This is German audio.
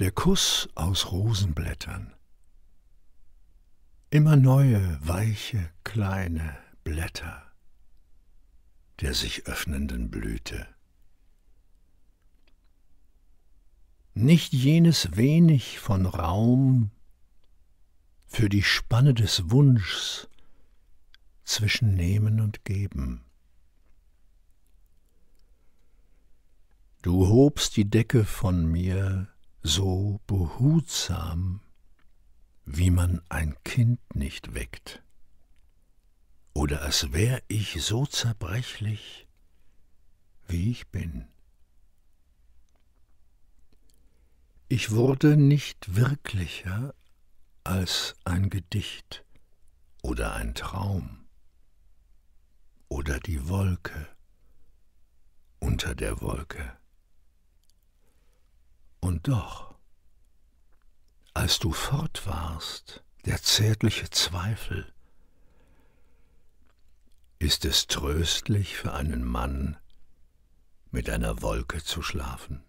Der Kuss aus Rosenblättern. Immer neue, weiche, kleine Blätter der sich öffnenden Blüte. Nicht jenes wenig von Raum für die Spanne des Wunschs zwischen Nehmen und Geben. Du hobst die Decke von mir so behutsam, wie man ein Kind nicht weckt. Oder als wär ich so zerbrechlich, wie ich bin. Ich wurde nicht wirklicher als ein Gedicht oder ein Traum oder die Wolke unter der Wolke. Und doch, als du fort warst, der zärtliche Zweifel, ist es tröstlich für einen Mann, mit einer Wolke zu schlafen?